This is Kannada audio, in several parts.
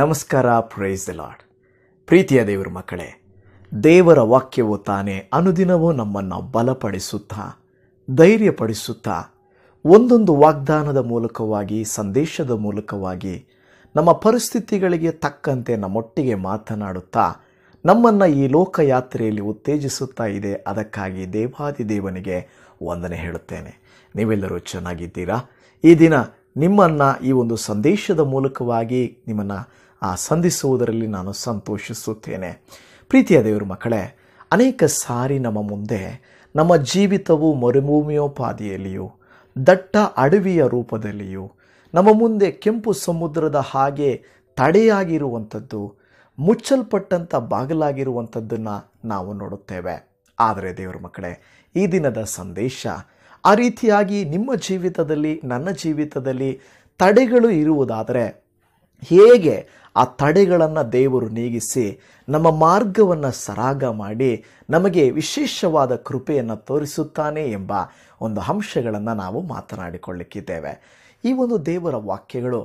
ನಮಸ್ಕಾರ ಪ್ರೈಸ್ ದ ಲಾಡ್ ಪ್ರೀತಿಯ ದೇವರ ಮಕ್ಕಳೇ ದೇವರ ವಾಕ್ಯವು ತಾನೇ ಅನುದಿನವೂ ನಮ್ಮನ್ನು ಬಲಪಡಿಸುತ್ತಾ ಧೈರ್ಯಪಡಿಸುತ್ತಾ ಒಂದೊಂದು ವಾಗ್ದಾನದ ಮೂಲಕವಾಗಿ ಸಂದೇಶದ ಮೂಲಕವಾಗಿ ನಮ್ಮ ಪರಿಸ್ಥಿತಿಗಳಿಗೆ ತಕ್ಕಂತೆ ನಮ್ಮೊಟ್ಟಿಗೆ ಮಾತನಾಡುತ್ತಾ ನಮ್ಮನ್ನು ಈ ಲೋಕಯಾತ್ರೆಯಲ್ಲಿ ಉತ್ತೇಜಿಸುತ್ತಾ ಇದೆ ಅದಕ್ಕಾಗಿ ದೇವಾದಿ ದೇವನಿಗೆ ವಂದನೆ ಹೇಳುತ್ತೇನೆ ನೀವೆಲ್ಲರೂ ಚೆನ್ನಾಗಿದ್ದೀರಾ ಈ ದಿನ ನಿಮ್ಮನ್ನು ಈ ಒಂದು ಸಂದೇಶದ ಮೂಲಕವಾಗಿ ನಿಮ್ಮನ್ನು ಸಂಧಿಸುವುದರಲ್ಲಿ ನಾನು ಸಂತೋಷಿಸುತ್ತೇನೆ ಪ್ರೀತಿಯ ದೇವರ ಮಕ್ಕಳೇ ಅನೇಕ ಸಾರಿ ನಮ್ಮ ಮುಂದೆ ನಮ್ಮ ಜೀವಿತವು ಮರುಭೂಮಿಯೋಪಾದಿಯಲ್ಲಿಯೂ ದಟ್ಟ ಅಡವಿಯ ರೂಪದಲ್ಲಿಯೂ ನಮ್ಮ ಮುಂದೆ ಕೆಂಪು ಸಮುದ್ರದ ಹಾಗೆ ತಡೆಯಾಗಿರುವಂಥದ್ದು ಮುಚ್ಚಲ್ಪಟ್ಟಂಥ ಬಾಗಿಲಾಗಿರುವಂಥದ್ದನ್ನು ನಾವು ನೋಡುತ್ತೇವೆ ಆದರೆ ದೇವರ ಮಕ್ಕಳೇ ಈ ದಿನದ ಸಂದೇಶ ಆ ರೀತಿಯಾಗಿ ನಿಮ್ಮ ಜೀವಿತದಲ್ಲಿ ನನ್ನ ಜೀವಿತದಲ್ಲಿ ತಡೆಗಳು ಇರುವುದಾದರೆ ಹೇಗೆ ಆ ತಡೆಗಳನ್ನು ದೇವರು ನೀಗಿಸಿ ನಮ್ಮ ಮಾರ್ಗವನ್ನು ಸರಾಗ ಮಾಡಿ ನಮಗೆ ವಿಶೇಷವಾದ ಕೃಪೆಯನ್ನು ತೋರಿಸುತ್ತಾನೆ ಎಂಬ ಒಂದು ಅಂಶಗಳನ್ನು ನಾವು ಮಾತನಾಡಿಕೊಳ್ಳಿಕ್ಕಿದ್ದೇವೆ ಈ ಒಂದು ದೇವರ ವಾಕ್ಯಗಳು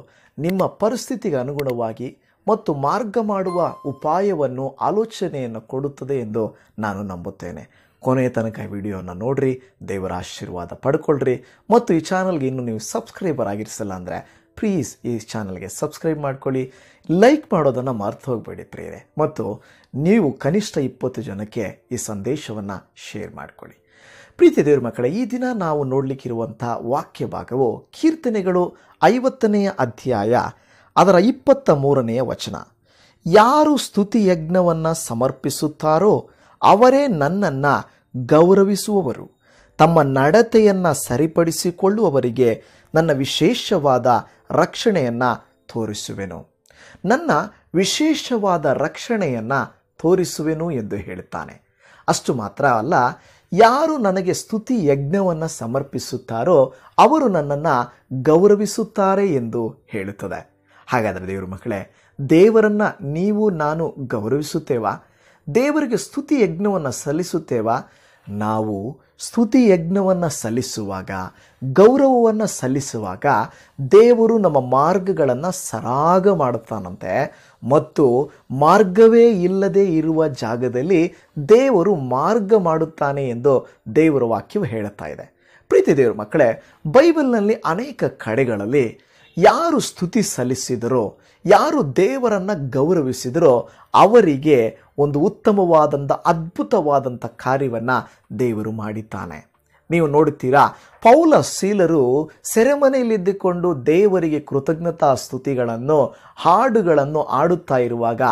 ನಿಮ್ಮ ಪರಿಸ್ಥಿತಿಗೆ ಅನುಗುಣವಾಗಿ ಮತ್ತು ಮಾರ್ಗ ಮಾಡುವ ಉಪಾಯವನ್ನು ಆಲೋಚನೆಯನ್ನು ಕೊಡುತ್ತದೆ ಎಂದು ನಾನು ನಂಬುತ್ತೇನೆ ಕೊನೆಯ ತನಕ ವಿಡಿಯೋನ ನೋಡಿರಿ ದೇವರ ಆಶೀರ್ವಾದ ಪಡ್ಕೊಳ್ರಿ ಮತ್ತು ಈ ಚಾನಲ್ಗೆ ಇನ್ನೂ ನೀವು ಸಬ್ಸ್ಕ್ರೈಬರ್ ಆಗಿರಿಸಲ್ಲ ಅಂದರೆ ಪ್ಲೀಸ್ ಈ ಚಾನಲ್ಗೆ ಸಬ್ಸ್ಕ್ರೈಬ್ ಮಾಡ್ಕೊಳ್ಳಿ ಲೈಕ್ ಮಾಡೋದನ್ನು ಮರ್ತು ಹೋಗಬೇಡಿ ಪ್ರೇರೆ ಮತ್ತು ನೀವು ಕನಿಷ್ಠ ಇಪ್ಪತ್ತು ಜನಕ್ಕೆ ಈ ಸಂದೇಶವನ್ನು ಶೇರ್ ಮಾಡಿಕೊಳ್ಳಿ ಪ್ರೀತಿ ದೇವ್ರ ಮಕ್ಕಳೇ ಈ ದಿನ ನಾವು ನೋಡಲಿಕ್ಕಿರುವಂಥ ವಾಕ್ಯ ಭಾಗವು ಕೀರ್ತನೆಗಳು ಐವತ್ತನೆಯ ಅಧ್ಯಾಯ ಅದರ ಇಪ್ಪತ್ತ ಮೂರನೆಯ ವಚನ ಯಾರು ಸ್ತುತಿ ಯಜ್ಞವನ್ನು ಸಮರ್ಪಿಸುತ್ತಾರೋ ಅವರೇ ನನ್ನನ್ನು ಗೌರವಿಸುವವರು ತಮ್ಮ ನಡತೆಯನ್ನು ಸರಿಪಡಿಸಿಕೊಳ್ಳುವವರಿಗೆ ನನ್ನ ವಿಶೇಷವಾದ ರಕ್ಷಣೆಯನ್ನು ತೋರಿಸುವೆನು ನನ್ನ ವಿಶೇಷವಾದ ರಕ್ಷಣೆಯನ್ನು ತೋರಿಸುವೆನು ಎಂದು ಹೇಳುತ್ತಾನೆ ಅಷ್ಟು ಮಾತ್ರ ಅಲ್ಲ ಯಾರು ನನಗೆ ಸ್ತುತಿ ಯಜ್ಞವನ್ನು ಸಮರ್ಪಿಸುತ್ತಾರೋ ಅವರು ನನ್ನನ್ನು ಗೌರವಿಸುತ್ತಾರೆ ಎಂದು ಹೇಳುತ್ತದೆ ಹಾಗಾದರೆ ದೇವರ ಮಕ್ಕಳೇ ದೇವರನ್ನು ನೀವು ನಾನು ಗೌರವಿಸುತ್ತೇವಾ ದೇವರಿಗೆ ಸ್ತುತಿ ಯಜ್ಞವನ್ನು ಸಲ್ಲಿಸುತ್ತೇವಾ ನಾವು ಸ್ತುತಿ ಯಜ್ಞವನ್ನು ಸಲ್ಲಿಸುವಾಗ ಗೌರವವನ್ನು ಸಲ್ಲಿಸುವಾಗ ದೇವರು ನಮ್ಮ ಮಾರ್ಗಗಳನ್ನು ಸರಾಗ ಮಾಡುತ್ತಾನಂತೆ ಮತ್ತು ಮಾರ್ಗವೇ ಇಲ್ಲದೆ ಇರುವ ಜಾಗದಲ್ಲಿ ದೇವರು ಮಾರ್ಗ ಮಾಡುತ್ತಾನೆ ಎಂದು ದೇವರ ವಾಕ್ಯವು ಹೇಳುತ್ತಾ ಇದೆ ಪ್ರೀತಿ ದೇವ್ರ ಮಕ್ಕಳೇ ಬೈಬಲ್ನಲ್ಲಿ ಅನೇಕ ಕಡೆಗಳಲ್ಲಿ ಯಾರು ಸ್ತುತಿ ಸಲ್ಲಿಸಿದರೋ ಯಾರು ದೇವರನ್ನು ಗೌರವಿಸಿದರೋ ಅವರಿಗೆ ಒಂದು ಉತ್ತಮವಾದಂಥ ಅದ್ಭುತವಾದಂಥ ಕಾರ್ಯವನ್ನು ದೇವರು ಮಾಡಿದ್ದಾನೆ ನೀವು ನೋಡುತ್ತೀರಾ ಪೌಲ ಸೀಲರು ಸೆರೆಮನೆಯಲ್ಲಿದ್ದುಕೊಂಡು ದೇವರಿಗೆ ಕೃತಜ್ಞತಾ ಸ್ತುತಿಗಳನ್ನು ಹಾಡುಗಳನ್ನು ಆಡುತ್ತಾ ಇರುವಾಗ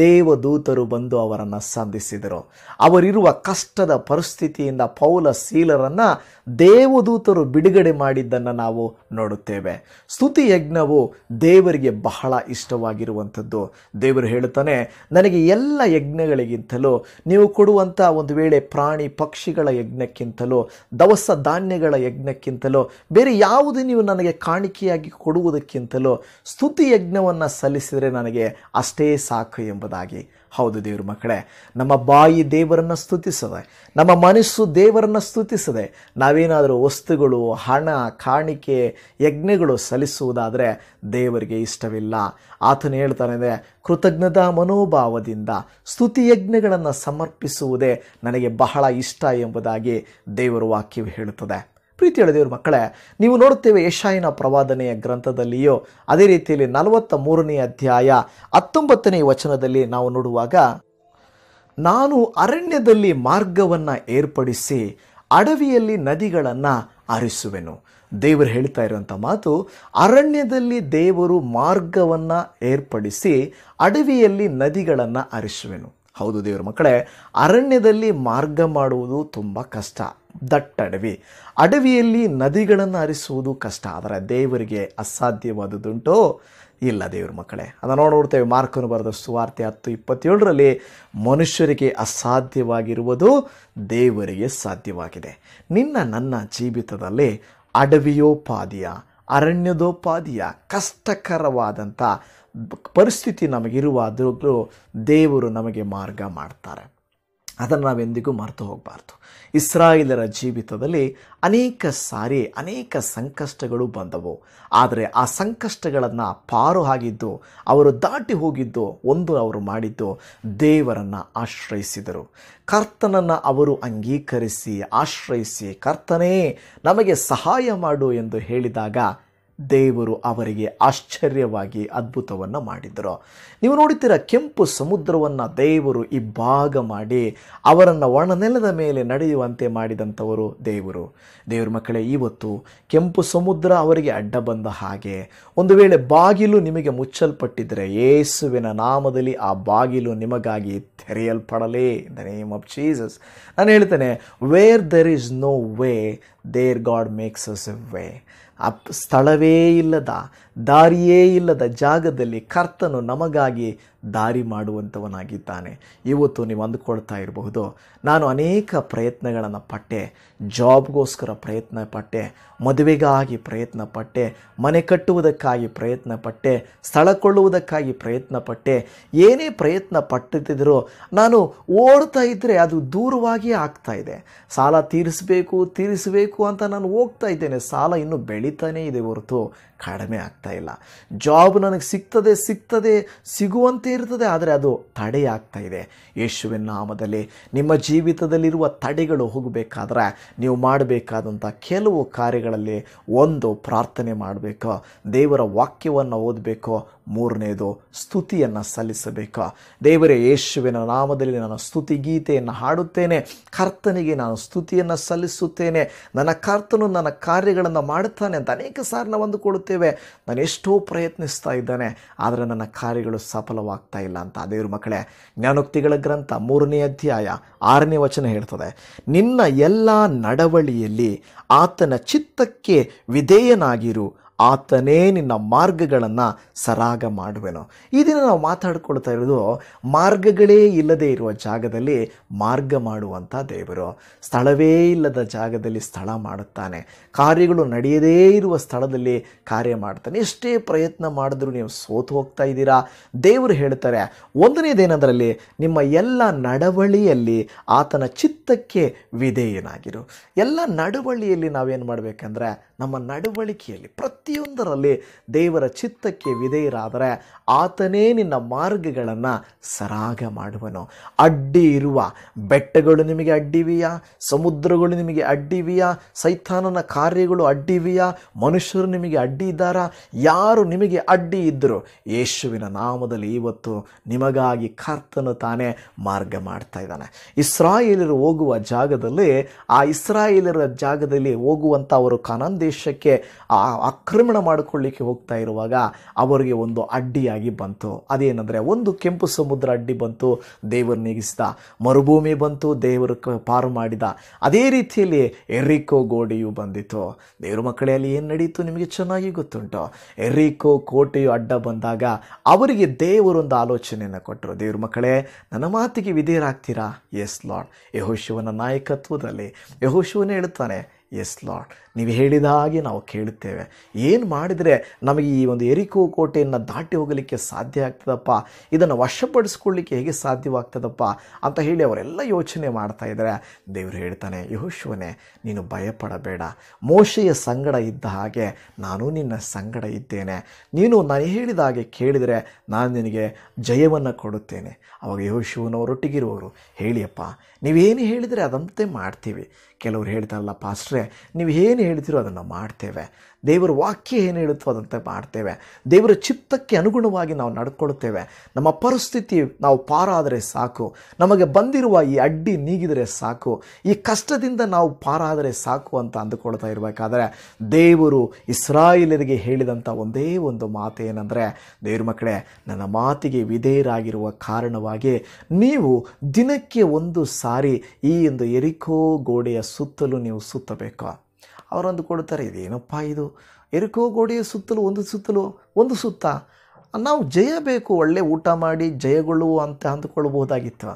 ದೇವದೂತರು ಬಂದು ಅವರನ್ನು ಸಂಧಿಸಿದರು ಅವರಿರುವ ಕಷ್ಟದ ಪರಿಸ್ಥಿತಿಯಿಂದ ಪೌಲ ಸೀಲರನ್ನು ದೇವದೂತರು ಬಿಡುಗಡೆ ಮಾಡಿದ್ದನ್ನು ನಾವು ನೋಡುತ್ತೇವೆ ಸ್ತುತಿ ಯಜ್ಞವು ದೇವರಿಗೆ ಬಹಳ ಇಷ್ಟವಾಗಿರುವಂಥದ್ದು ದೇವರು ಹೇಳುತ್ತಾನೆ ನನಗೆ ಎಲ್ಲ ಯಜ್ಞಗಳಿಗಿಂತಲೂ ನೀವು ಕೊಡುವಂಥ ಒಂದು ವೇಳೆ ಪ್ರಾಣಿ ಪಕ್ಷಿಗಳ ಯಜ್ಞಕ್ಕಿಂತಲೂ ದವಸ ಧಾನ್ಯಗಳ ಯಜ್ಞಕ್ಕಿಂತಲೋ ಬೇರೆ ಯಾವುದು ನೀವು ನನಗೆ ಕಾಣಿಕೆಯಾಗಿ ಕೊಡುವುದಕ್ಕಿಂತಲೋ ಸ್ತುತಿ ಯಜ್ಞವನ್ನು ಸಲ್ಲಿಸಿದರೆ ನನಗೆ ಅಷ್ಟೇ ಸಾಕು ಎಂಬುದಾಗಿ ಹೌದು ದೇವ್ರ ಮಕ್ಕಳೇ ನಮ್ಮ ಬಾಯಿ ದೇವರನ್ನು ಸ್ತುತಿಸದೆ ನಮ್ಮ ಮನಸ್ಸು ದೇವರನ್ನು ಸ್ತುತಿಸದೆ ನಾವೇನಾದರೂ ವಸ್ತುಗಳು ಹಣ ಕಾಣಿಕೆ ಯಜ್ಞಗಳು ಸಲ್ಲಿಸುವುದಾದರೆ ದೇವರಿಗೆ ಇಷ್ಟವಿಲ್ಲ ಆತನು ಹೇಳ್ತಾನೆ ಅಂದರೆ ಕೃತಜ್ಞತಾ ಮನೋಭಾವದಿಂದ ಸ್ತುತಿ ಯಜ್ಞಗಳನ್ನು ಸಮರ್ಪಿಸುವುದೇ ನನಗೆ ಬಹಳ ಇಷ್ಟ ಎಂಬುದಾಗಿ ದೇವರ ವಾಕ್ಯವು ಹೇಳುತ್ತದೆ ಪ್ರೀತಿ ದೇವ್ರ ಮಕ್ಕಳೇ ನೀವು ನೋಡುತ್ತೇವೆ ಏಷಾಯಿನ ಪ್ರವಾದನೆಯ ಗ್ರಂಥದಲ್ಲಿಯೋ ಅದೇ ರೀತಿಯಲ್ಲಿ ನಲವತ್ತ ಮೂರನೇ ಅಧ್ಯಾಯ ಹತ್ತೊಂಬತ್ತನೇ ವಚನದಲ್ಲಿ ನಾವು ನೋಡುವಾಗ ನಾನು ಅರಣ್ಯದಲ್ಲಿ ಮಾರ್ಗವನ್ನು ಏರ್ಪಡಿಸಿ ಅಡವಿಯಲ್ಲಿ ನದಿಗಳನ್ನು ಆರಿಸುವೆನು ದೇವರು ಹೇಳ್ತಾ ಇರುವಂಥ ಮಾತು ಅರಣ್ಯದಲ್ಲಿ ದೇವರು ಮಾರ್ಗವನ್ನು ಏರ್ಪಡಿಸಿ ಅಡವಿಯಲ್ಲಿ ನದಿಗಳನ್ನು ಆರಿಸುವೆನು ಹೌದು ದೇವರ ಮಕ್ಕಳೇ ಅರಣ್ಯದಲ್ಲಿ ಮಾರ್ಗ ಮಾಡುವುದು ತುಂಬ ಕಷ್ಟ ಅಡವಿ ಅಡವಿಯಲ್ಲಿ ನದಿಗಳನ್ನು ಹರಿಸುವುದು ಕಷ್ಟ ಆದರೆ ದೇವರಿಗೆ ಅಸಾಧ್ಯವಾದದ್ದುಂಟು ಇಲ್ಲ ದೇವ್ರ ಮಕ್ಕಳೇ ಅದನ್ನು ನೋಡ್ಬಿಡ್ತೇವೆ ಮಾರ್ಕನು ಬರೆದ ಸುವಾರ್ತೆ ಹತ್ತು ಇಪ್ಪತ್ತೇಳರಲ್ಲಿ ಮನುಷ್ಯರಿಗೆ ಅಸಾಧ್ಯವಾಗಿರುವುದು ದೇವರಿಗೆ ಸಾಧ್ಯವಾಗಿದೆ ನಿನ್ನ ನನ್ನ ಜೀವಿತದಲ್ಲಿ ಅಡವಿಯೋಪಾದಿಯ ಅರಣ್ಯದೋಪಾದಿಯ ಕಷ್ಟಕರವಾದಂಥ ಪರಿಸ್ಥಿತಿ ನಮಗಿರುವಾದ್ರೂ ದೇವರು ನಮಗೆ ಮಾರ್ಗ ಮಾಡ್ತಾರೆ ಅದನ್ನು ನಾವೆಂದಿಗೂ ಮರೆತು ಹೋಗಬಾರ್ದು ಇಸ್ರಾಯಿಲರ ಜೀವಿತದಲ್ಲಿ ಅನೇಕ ಸಾರಿ ಅನೇಕ ಸಂಕಷ್ಟಗಳು ಬಂದವು ಆದರೆ ಆ ಸಂಕಷ್ಟಗಳನ್ನು ಪಾರು ಅವರು ದಾಟಿ ಹೋಗಿದ್ದು ಒಂದು ಅವರು ಮಾಡಿದ್ದು ದೇವರನ್ನು ಆಶ್ರಯಿಸಿದರು ಕರ್ತನನ್ನು ಅವರು ಅಂಗೀಕರಿಸಿ ಆಶ್ರಯಿಸಿ ಕರ್ತನೇ ನಮಗೆ ಸಹಾಯ ಮಾಡು ಎಂದು ಹೇಳಿದಾಗ ದೇವರು ಅವರಿಗೆ ಆಶ್ಚರ್ಯವಾಗಿ ಅದ್ಭುತವನ್ನು ಮಾಡಿದರು ನೀವು ನೋಡುತ್ತೀರ ಕೆಂಪು ಸಮುದ್ರವನ್ನು ದೇವರು ಇಬ್ಬಾಗ ಮಾಡಿ ಅವರನ್ನು ಒಣನೆಲದ ಮೇಲೆ ನಡೆಯುವಂತೆ ಮಾಡಿದಂಥವರು ದೇವರು ದೇವ್ರ ಮಕ್ಕಳೇ ಇವತ್ತು ಕೆಂಪು ಸಮುದ್ರ ಅವರಿಗೆ ಅಡ್ಡ ಬಂದ ಹಾಗೆ ಒಂದು ವೇಳೆ ಬಾಗಿಲು ನಿಮಗೆ ಮುಚ್ಚಲ್ಪಟ್ಟಿದ್ದರೆ ಯೇಸುವಿನ ನಾಮದಲ್ಲಿ ಆ ಬಾಗಿಲು ನಿಮಗಾಗಿ ತೆರೆಯಲ್ಪಡಲೇ ದ ನೇಮ್ ಆಫ್ ಜೀಸಸ್ ನಾನು ಹೇಳ್ತೇನೆ where there is no way there God makes us a way up ಸ್ಥಳವೇ ಇಲ್ಲದ ದಾರಿಯೇ ಇಲ್ಲದ ಜಾಗದಲ್ಲಿ ಕರ್ತನು ನಮಗಾಗಿ ದಾರಿ ಮಾಡುವಂಥವನಾಗಿದ್ದಾನೆ ಇವತ್ತು ನೀವು ಅಂದುಕೊಳ್ತಾ ಇರಬಹುದು ನಾನು ಅನೇಕ ಪ್ರಯತ್ನಗಳನ್ನು ಪಟ್ಟೆ ಜಾಬ್ಗೋಸ್ಕರ ಪ್ರಯತ್ನ ಪಟ್ಟೆ ಮದುವೆಗಾಗಿ ಪ್ರಯತ್ನ ಪಟ್ಟೆ ಮನೆ ಕಟ್ಟುವುದಕ್ಕಾಗಿ ಪ್ರಯತ್ನ ಪಟ್ಟೆ ಸ್ಥಳ ಕೊಳ್ಳುವುದಕ್ಕಾಗಿ ಪ್ರಯತ್ನ ಪಟ್ಟೆ ಏನೇ ಪ್ರಯತ್ನ ಪಟ್ಟಿದ್ದರೂ ನಾನು ಓಡ್ತಾ ಇದ್ದರೆ ಅದು ದೂರವಾಗಿಯೇ ಆಗ್ತಾ ಇದೆ ಸಾಲ ತೀರಿಸಬೇಕು ತೀರಿಸಬೇಕು ಅಂತ ನಾನು ಹೋಗ್ತಾ ಇದ್ದೇನೆ ಸಾಲ ಇನ್ನೂ ಬೆಳೀತಾನೇ ಇದೆ ಹೊರತು ಕಡಿಮೆ ಆಗ್ತಾ ಇಲ್ಲ ಜಾಬ್ ನನಗೆ ಸಿಗ್ತದೆ ಸಿಗ್ತದೆ ಸಿಗುವಂತೆ ಇರ್ತದೆ ಆದರೆ ಅದು ಆಗ್ತಾ ಇದೆ ಯೇಸುವಿನ ನಾಮದಲ್ಲಿ ನಿಮ್ಮ ಜೀವಿತದಲ್ಲಿರುವ ತಡೆಗಳು ಹೋಗಬೇಕಾದ್ರೆ ನೀವು ಮಾಡಬೇಕಾದಂಥ ಕೆಲವು ಕಾರ್ಯಗಳಲ್ಲಿ ಒಂದು ಪ್ರಾರ್ಥನೆ ಮಾಡಬೇಕು ದೇವರ ವಾಕ್ಯವನ್ನು ಓದಬೇಕು ಮೂರನೇದು ಸ್ತುತಿಯನ್ನು ಸಲ್ಲಿಸಬೇಕು ದೇವರೇ ಯೇಸುವಿನ ನಾಮದಲ್ಲಿ ನಾನು ಸ್ತುತಿ ಗೀತೆಯನ್ನು ಹಾಡುತ್ತೇನೆ ಕರ್ತನಿಗೆ ನಾನು ಸ್ತುತಿಯನ್ನು ಸಲ್ಲಿಸುತ್ತೇನೆ ನನ್ನ ಕರ್ತನು ನನ್ನ ಕಾರ್ಯಗಳನ್ನು ಮಾಡುತ್ತಾನೆ ಅಂತ ಅನೇಕ ಸಾರಿನ ಒಂದು ಕೊಡುತ್ತೆ ಹೇಳ್ತೇವೆ ನಾನು ಎಷ್ಟೋ ಪ್ರಯತ್ನಿಸ್ತಾ ಇದ್ದಾನೆ ಆದರೆ ನನ್ನ ಕಾರ್ಯಗಳು ಸಫಲವಾಗ್ತಾ ಇಲ್ಲ ಅಂತ ದೇವ್ರ ಮಕ್ಕಳೇ ಜ್ಞಾನೋಕ್ತಿಗಳ ಗ್ರಂಥ ಮೂರನೇ ಅಧ್ಯಾಯ ಆರನೇ ವಚನ ಹೇಳ್ತದೆ ನಿನ್ನ ಎಲ್ಲ ನಡವಳಿಯಲ್ಲಿ ಆತನ ಚಿತ್ತಕ್ಕೆ ವಿಧೇಯನಾಗಿರು ಆತನೇ ನಿನ್ನ ಮಾರ್ಗಗಳನ್ನು ಸರಾಗ ಮಾಡುವೆನು ಈ ದಿನ ನಾವು ಮಾತಾಡ್ಕೊಳ್ತಾ ಇರೋದು ಮಾರ್ಗಗಳೇ ಇಲ್ಲದೆ ಇರುವ ಜಾಗದಲ್ಲಿ ಮಾರ್ಗ ಮಾಡುವಂಥ ದೇವರು ಸ್ಥಳವೇ ಇಲ್ಲದ ಜಾಗದಲ್ಲಿ ಸ್ಥಳ ಮಾಡುತ್ತಾನೆ ಕಾರ್ಯಗಳು ನಡೆಯದೇ ಇರುವ ಸ್ಥಳದಲ್ಲಿ ಕಾರ್ಯ ಮಾಡ್ತಾನೆ ಎಷ್ಟೇ ಪ್ರಯತ್ನ ಮಾಡಿದ್ರು ನೀವು ಸೋತು ಹೋಗ್ತಾ ಇದ್ದೀರಾ ದೇವರು ಹೇಳ್ತಾರೆ ಒಂದನೇದೇನಂದರಲ್ಲಿ ನಿಮ್ಮ ಎಲ್ಲ ನಡವಳಿಯಲ್ಲಿ ಆತನ ಚಿತ್ತಕ್ಕೆ ವಿಧೇಯನಾಗಿರು ಎಲ್ಲ ನಡವಳಿಯಲ್ಲಿ ನಾವೇನು ಮಾಡಬೇಕಂದ್ರೆ ನಮ್ಮ ನಡವಳಿಕೆಯಲ್ಲಿ ಪ್ರತಿ ಪ್ರತಿಯೊಂದರಲ್ಲಿ ದೇವರ ಚಿತ್ತಕ್ಕೆ ವಿಧೇಯರಾದರೆ ಆತನೇ ನಿನ್ನ ಮಾರ್ಗಗಳನ್ನು ಸರಾಗ ಮಾಡುವನು ಅಡ್ಡಿ ಇರುವ ಬೆಟ್ಟಗಳು ನಿಮಗೆ ಅಡ್ಡಿವೆಯಾ ಸಮುದ್ರಗಳು ನಿಮಗೆ ಅಡ್ಡಿವೆಯಾ ಸೈತಾನನ ಕಾರ್ಯಗಳು ಅಡ್ಡಿವೆಯಾ ಮನುಷ್ಯರು ನಿಮಗೆ ಅಡ್ಡಿ ಇದ್ದಾರಾ ಯಾರು ನಿಮಗೆ ಅಡ್ಡಿ ಇದ್ದರು ಯೇಸುವಿನ ನಾಮದಲ್ಲಿ ಇವತ್ತು ನಿಮಗಾಗಿ ಕರ್ತನು ತಾನೇ ಮಾರ್ಗ ಮಾಡ್ತಾ ಇದ್ದಾನೆ ಇಸ್ರಾಯೇಲರು ಹೋಗುವ ಜಾಗದಲ್ಲಿ ಆ ಇಸ್ರಾಯೇಲರ ಜಾಗದಲ್ಲಿ ಹೋಗುವಂಥ ಅವರು ದೇಶಕ್ಕೆ ಆ ಅಕ್ರ ಆಕ್ರಮಣ ಮಾಡಿಕೊಳ್ಳಿಕ್ಕೆ ಹೋಗ್ತಾ ಇರುವಾಗ ಅವರಿಗೆ ಒಂದು ಅಡ್ಡಿಯಾಗಿ ಬಂತು ಅದೇನೆಂದರೆ ಒಂದು ಕೆಂಪು ಸಮುದ್ರ ಅಡ್ಡಿ ಬಂತು ದೇವರು ನೀಗಿಸಿದ ಮರುಭೂಮಿ ಬಂತು ದೇವರು ಪಾರು ಮಾಡಿದ ಅದೇ ರೀತಿಯಲ್ಲಿ ಎರಿಕೋ ಗೋಡೆಯು ಬಂದಿತು ದೇವ್ರ ಮಕ್ಕಳಲ್ಲಿ ಏನು ನಡೆಯಿತು ನಿಮಗೆ ಚೆನ್ನಾಗಿ ಗೊತ್ತುಂಟು ಎರಿಕೋ ಕೋಟೆಯು ಅಡ್ಡ ಬಂದಾಗ ಅವರಿಗೆ ದೇವರೊಂದು ಆಲೋಚನೆಯನ್ನು ಕೊಟ್ಟರು ದೇವ್ರ ಮಕ್ಕಳೇ ನನ್ನ ಮಾತಿಗೆ ವಿಧೇಯರಾಗ್ತೀರಾ ಎಸ್ ಲಾರ್ಡ್ ಯಹೋಶಿವನ ನಾಯಕತ್ವದಲ್ಲಿ ಯಹೋಶಿವನೇ ಹೇಳುತ್ತಾನೆ ಎಸ್ ಲಾಟ್ ನೀವು ಹೇಳಿದ ಹಾಗೆ ನಾವು ಕೇಳುತ್ತೇವೆ ಏನು ಮಾಡಿದರೆ ನಮಗೆ ಈ ಒಂದು ಎರಿಕೋ ಕೋಟೆಯನ್ನು ದಾಟಿ ಹೋಗಲಿಕ್ಕೆ ಸಾಧ್ಯ ಆಗ್ತದಪ್ಪ ಇದನ್ನು ವಶಪಡಿಸ್ಕೊಳ್ಳಿಕ್ಕೆ ಹೇಗೆ ಸಾಧ್ಯವಾಗ್ತದಪ್ಪ ಅಂತ ಹೇಳಿ ಅವರೆಲ್ಲ ಯೋಚನೆ ಮಾಡ್ತಾ ಇದ್ದಾರೆ ದೇವರು ಹೇಳ್ತಾನೆ ಯಹೋಶುವನೆ ನೀನು ಭಯಪಡಬೇಡ ಮೋಶೆಯ ಸಂಗಡ ಇದ್ದ ಹಾಗೆ ನಾನು ನಿನ್ನ ಸಂಗಡ ಇದ್ದೇನೆ ನೀನು ನಾನು ಹೇಳಿದ ಹಾಗೆ ಕೇಳಿದರೆ ನಾನು ನಿನಗೆ ಜಯವನ್ನು ಕೊಡುತ್ತೇನೆ ಅವಾಗ ಯಹೋಶುವನವರೊಟ್ಟಿಗಿರುವವರು ಹೇಳಿಯಪ್ಪ ನೀವೇನು ಹೇಳಿದರೆ ಅದಂತೆ ಮಾಡ್ತೀವಿ ಕೆಲವ್ರು ಹೇಳ್ತಾರಲ್ಲ ಪಾಸ್ಟ್ರೆ ನೀವು ಏನು ಹೇಳ್ತಿರೋ ಅದನ್ನು ಮಾಡ್ತೇವೆ ದೇವರ ವಾಕ್ಯ ಏನು ಹೇಳುತ್ತೋ ಅದಂತೆ ಮಾಡ್ತೇವೆ ದೇವರ ಚಿತ್ತಕ್ಕೆ ಅನುಗುಣವಾಗಿ ನಾವು ನಡ್ಕೊಳ್ತೇವೆ ನಮ್ಮ ಪರಿಸ್ಥಿತಿ ನಾವು ಪಾರಾದರೆ ಸಾಕು ನಮಗೆ ಬಂದಿರುವ ಈ ಅಡ್ಡಿ ನೀಗಿದರೆ ಸಾಕು ಈ ಕಷ್ಟದಿಂದ ನಾವು ಪಾರಾದರೆ ಸಾಕು ಅಂತ ಅಂದುಕೊಳ್ತಾ ಇರಬೇಕಾದ್ರೆ ದೇವರು ಇಸ್ರಾಯಿಲರಿಗೆ ಹೇಳಿದಂಥ ಒಂದೇ ಒಂದು ಮಾತು ಏನಂದರೆ ದೇವ್ರ ಮಕ್ಕಳೇ ನನ್ನ ಮಾತಿಗೆ ವಿಧೇಯರಾಗಿರುವ ಕಾರಣವಾಗಿ ನೀವು ದಿನಕ್ಕೆ ಒಂದು ಸಾರಿ ಈ ಒಂದು ಎರಿಕೋ ಗೋಡೆಯ ಸುತ್ತಲೂ ನೀವು ಸುತ್ತಬೇಕು ಅವರೊಂದು ಕೊಡ್ತಾರೆ ಇದೇನಪ್ಪ ಇದು ಎರಕೋ ಗೋಡೆಯ ಸುತ್ತಲೂ ಒಂದು ಸುತ್ತಲೂ ಒಂದು ಸುತ್ತ ನಾವು ಜಯ ಬೇಕು ಒಳ್ಳೆ ಊಟ ಮಾಡಿ ಜಯಗಳು ಅಂತ ಅಂದುಕೊಳ್ಬೋದಾಗಿತ್ತು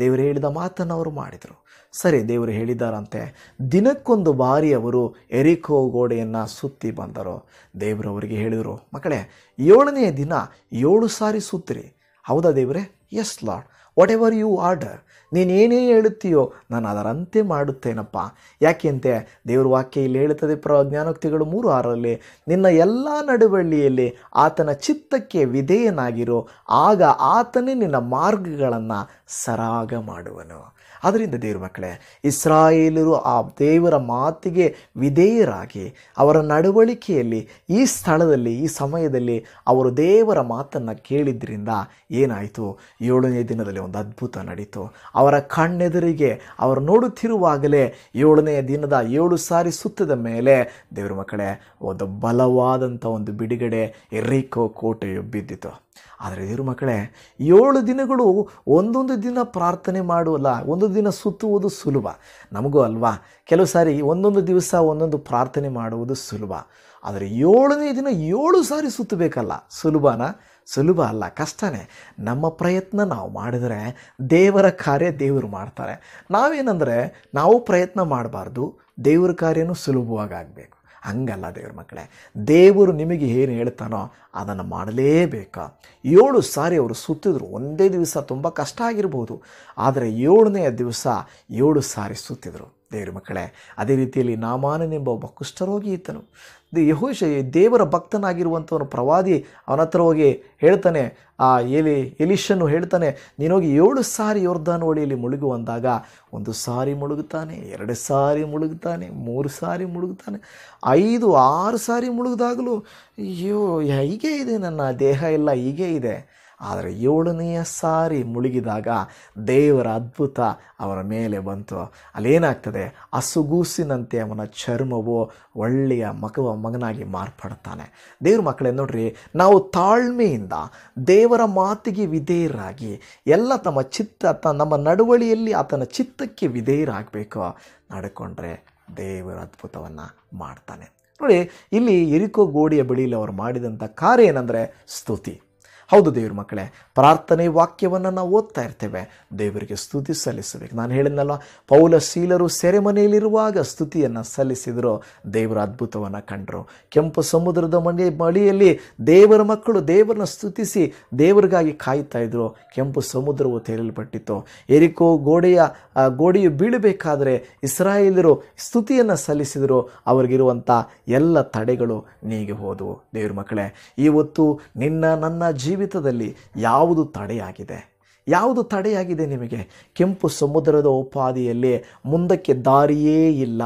ದೇವರು ಹೇಳಿದ ಮಾತನ್ನು ಅವರು ಮಾಡಿದರು ಸರಿ ದೇವರು ಹೇಳಿದಾರಂತೆ ದಿನಕ್ಕೊಂದು ಬಾರಿ ಅವರು ಎರಿಕೋ ಗೋಡೆಯನ್ನು ಸುತ್ತಿ ಬಂದರು ದೇವರು ಅವರಿಗೆ ಹೇಳಿದರು ಮಕ್ಕಳೇ ಏಳನೇ ದಿನ ಏಳು ಸಾರಿ ಸುತ್ತಿರಿ ಹೌದಾ ದೇವರೇ yes Lord whatever you order ನೀನೇನೇ ಹೇಳುತ್ತೀಯೋ ನಾನು ಅದರಂತೆ ಮಾಡುತ್ತೇನಪ್ಪ ಯಾಕೆಂತೆ ದೇವ್ರ ವಾಕ್ಯ ಇಲ್ಲಿ ಹೇಳುತ್ತದೆ ಪ್ರ ಜ್ಞಾನೋಕ್ತಿಗಳು ಮೂರು ಆರಲ್ಲಿ ನಿನ್ನ ಎಲ್ಲ ನಡುವಳ್ಳಿಯಲ್ಲಿ ಆತನ ಚಿತ್ತಕ್ಕೆ ವಿಧೇಯನಾಗಿರೋ ಆಗ ಆತನೇ ನಿನ್ನ ಮಾರ್ಗಗಳನ್ನು ಸರಾಗ ಮಾಡುವನು ಅದರಿಂದ ದೇವ್ರ ಮಕ್ಕಳೇ ಇಸ್ರಾಯೇಲರು ಆ ದೇವರ ಮಾತಿಗೆ ವಿಧೇಯರಾಗಿ ಅವರ ನಡವಳಿಕೆಯಲ್ಲಿ ಈ ಸ್ಥಳದಲ್ಲಿ ಈ ಸಮಯದಲ್ಲಿ ಅವರು ದೇವರ ಮಾತನ್ನು ಕೇಳಿದ್ದರಿಂದ ಏನಾಯಿತು ಏಳನೇ ದಿನದಲ್ಲಿ ಒಂದು ಅದ್ಭುತ ನಡೀತು ಅವರ ಕಣ್ಣೆದುರಿಗೆ ಅವರು ನೋಡುತ್ತಿರುವಾಗಲೇ ಏಳನೇ ದಿನದ ಏಳು ಸಾರಿ ಸುತ್ತದ ಮೇಲೆ ದೇವ್ರ ಮಕ್ಕಳೇ ಒಂದು ಬಲವಾದಂಥ ಒಂದು ಬಿಡುಗಡೆ ಎರಿಕೋ ಕೋಟೆಯು ಬಿದ್ದಿತು ಆದರೆ ದೇವ್ರ ಮಕ್ಕಳೇ ಏಳು ದಿನಗಳು ಒಂದೊಂದು ದಿನ ಪ್ರಾರ್ಥನೆ ಮಾಡುವಲ್ಲ ಒಂದು ದಿನ ಸುತ್ತುವುದು ಸುಲಭ ನಮಗೂ ಅಲ್ವಾ ಕೆಲವು ಸಾರಿ ಒಂದೊಂದು ದಿವಸ ಒಂದೊಂದು ಪ್ರಾರ್ಥನೆ ಮಾಡುವುದು ಸುಲಭ ಆದರೆ ಏಳನೇ ದಿನ ಏಳು ಸಾರಿ ಸುತ್ತಬೇಕಲ್ಲ ಸುಲಭನ ಸುಲಭ ಅಲ್ಲ ಕಷ್ಟನೇ ನಮ್ಮ ಪ್ರಯತ್ನ ನಾವು ಮಾಡಿದರೆ ದೇವರ ಕಾರ್ಯ ದೇವರು ಮಾಡ್ತಾರೆ ನಾವೇನೆಂದರೆ ನಾವು ಪ್ರಯತ್ನ ಮಾಡಬಾರ್ದು ದೇವರ ಕಾರ್ಯನೂ ಸುಲಭವಾಗಿ ಆಗಬೇಕು ಹಂಗಲ್ಲ ದೇವ್ರ ಮಕ್ಕಳೇ ದೇವರು ನಿಮಗೆ ಏನು ಹೇಳ್ತಾನೋ ಅದನ್ನು ಮಾಡಲೇಬೇಕಾ ಏಳು ಸಾರಿ ಅವರು ಸುತ್ತಿದ್ರು ಒಂದೇ ದಿವಸ ತುಂಬ ಕಷ್ಟ ಆಗಿರ್ಬೋದು ಆದರೆ ಏಳನೆಯ ದಿವಸ ಏಳು ಸಾರಿ ಸುತ್ತಿದ್ರು ದೇವ್ರ ಮಕ್ಕಳೇ ಅದೇ ರೀತಿಯಲ್ಲಿ ನಾಮಾನನೆಂಬ ಒಬ್ಬ ಕುಷ್ಠರೋಗಿ ಇದ್ದನು ಇದು ಯಹೋಶ ದೇವರ ಭಕ್ತನಾಗಿರುವಂಥವನು ಪ್ರವಾದಿ ಅವನ ಹತ್ರ ಹೋಗಿ ಹೇಳ್ತಾನೆ ಆ ಎಲಿ ಎಲಿಶನ್ನು ಹೇಳ್ತಾನೆ ಹೋಗಿ ಏಳು ಸಾರಿ ಯೋರ್ಧಾನ ಹೊಳೆಯಲ್ಲಿ ಮುಳುಗು ಅಂದಾಗ ಒಂದು ಸಾರಿ ಮುಳುಗುತ್ತಾನೆ ಎರಡು ಸಾರಿ ಮುಳುಗುತ್ತಾನೆ ಮೂರು ಸಾರಿ ಮುಳುಗುತ್ತಾನೆ ಐದು ಆರು ಸಾರಿ ಮುಳುಗಿದಾಗಲೂ ಅಯ್ಯೋ ಹೀಗೆ ಇದೆ ನನ್ನ ದೇಹ ಎಲ್ಲ ಹೀಗೆ ಇದೆ ಆದರೆ ಏಳನೆಯ ಸಾರಿ ಮುಳುಗಿದಾಗ ದೇವರ ಅದ್ಭುತ ಅವರ ಮೇಲೆ ಬಂತು ಅಲ್ಲೇನಾಗ್ತದೆ ಅಸುಗೂಸಿನಂತೆ ಅವನ ಚರ್ಮವು ಒಳ್ಳೆಯ ಮಕವ ಮಗನಾಗಿ ಮಾರ್ಪಡ್ತಾನೆ ದೇವ್ರ ಮಕ್ಕಳೇ ನೋಡ್ರಿ ನಾವು ತಾಳ್ಮೆಯಿಂದ ದೇವರ ಮಾತಿಗೆ ವಿಧೇಯರಾಗಿ ಎಲ್ಲ ತಮ್ಮ ಚಿತ್ತ ತ ನಮ್ಮ ನಡುವಳಿಯಲ್ಲಿ ಆತನ ಚಿತ್ತಕ್ಕೆ ವಿಧೇಯರಾಗಬೇಕು ನಡ್ಕೊಂಡ್ರೆ ದೇವರ ಅದ್ಭುತವನ್ನು ಮಾಡ್ತಾನೆ ನೋಡಿ ಇಲ್ಲಿ ಇರಿಕೋ ಗೋಡಿಯ ಬಳಿಯಲ್ಲಿ ಅವರು ಮಾಡಿದಂಥ ಕಾರ್ಯ ಏನಂದರೆ ಸ್ತುತಿ ಹೌದು ದೇವ್ರ ಮಕ್ಕಳೇ ಪ್ರಾರ್ಥನೆ ವಾಕ್ಯವನ್ನು ನಾವು ಓದ್ತಾ ಇರ್ತೇವೆ ದೇವರಿಗೆ ಸ್ತುತಿ ಸಲ್ಲಿಸಬೇಕು ನಾನು ಹೇಳಿದ್ನಲ್ಲ ಪೌಲ ಶೀಲರು ಸೆರೆಮನೆಯಲ್ಲಿರುವಾಗ ಸ್ತುತಿಯನ್ನು ಸಲ್ಲಿಸಿದರು ದೇವರ ಅದ್ಭುತವನ್ನು ಕಂಡರು ಕೆಂಪು ಸಮುದ್ರದ ಮಣಿ ಮಳಿಯಲ್ಲಿ ದೇವರ ಮಕ್ಕಳು ದೇವರನ್ನ ಸ್ತುತಿಸಿ ದೇವರಿಗಾಗಿ ಕಾಯ್ತಾ ಇದ್ರು ಕೆಂಪು ಸಮುದ್ರವು ತೆರೆಯಲ್ಪಟ್ಟಿತ್ತು ಎರಿಕೋ ಗೋಡೆಯ ಗೋಡೆಯು ಬೀಳಬೇಕಾದರೆ ಇಸ್ರಾಯೇಲರು ಸ್ತುತಿಯನ್ನು ಸಲ್ಲಿಸಿದರು ಅವರಿಗಿರುವಂಥ ಎಲ್ಲ ತಡೆಗಳು ನೀಗೆ ಹೋದವು ದೇವ್ರ ಮಕ್ಕಳೇ ಇವತ್ತು ನಿನ್ನ ನನ್ನ ಜೀವ ಜೀವಿತದಲ್ಲಿ ಯಾವುದು ತಡೆಯಾಗಿದೆ ಯಾವುದು ತಡೆಯಾಗಿದೆ ನಿಮಗೆ ಕೆಂಪು ಸಮುದ್ರದ ಉಪಾದಿಯಲ್ಲಿ ಮುಂದಕ್ಕೆ ದಾರಿಯೇ ಇಲ್ಲ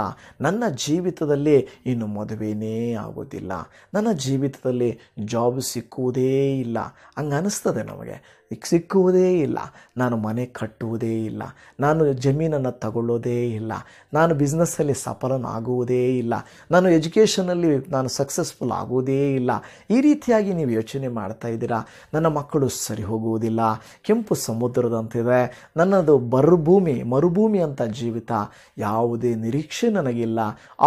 ನನ್ನ ಜೀವಿತದಲ್ಲಿ ಇನ್ನು ಮದುವೆನೇ ಆಗೋದಿಲ್ಲ ನನ್ನ ಜೀವಿತದಲ್ಲಿ ಜಾಬ್ ಸಿಕ್ಕುವುದೇ ಇಲ್ಲ ಹಂಗೆ ಅನಿಸ್ತದೆ ನಮಗೆ ಸಿಕ್ಕುವುದೇ ಇಲ್ಲ ನಾನು ಮನೆ ಕಟ್ಟುವುದೇ ಇಲ್ಲ ನಾನು ಜಮೀನನ್ನು ತಗೊಳ್ಳೋದೇ ಇಲ್ಲ ನಾನು ಬಿಸ್ನೆಸ್ಸಲ್ಲಿ ಸಫಲನಾಗುವುದೇ ಇಲ್ಲ ನಾನು ಎಜುಕೇಷನಲ್ಲಿ ನಾನು ಸಕ್ಸಸ್ಫುಲ್ ಆಗುವುದೇ ಇಲ್ಲ ಈ ರೀತಿಯಾಗಿ ನೀವು ಯೋಚನೆ ಮಾಡ್ತಾ ಇದ್ದೀರಾ ನನ್ನ ಮಕ್ಕಳು ಸರಿ ಹೋಗುವುದಿಲ್ಲ ಕೆಂಪು ಸಮುದ್ರದಂತಿದೆ ನನ್ನದು ಮರುಭೂಮಿ ಮರುಭೂಮಿ ಅಂತ ಜೀವಿತ ಯಾವುದೇ ನಿರೀಕ್ಷೆ ನನಗಿಲ್ಲ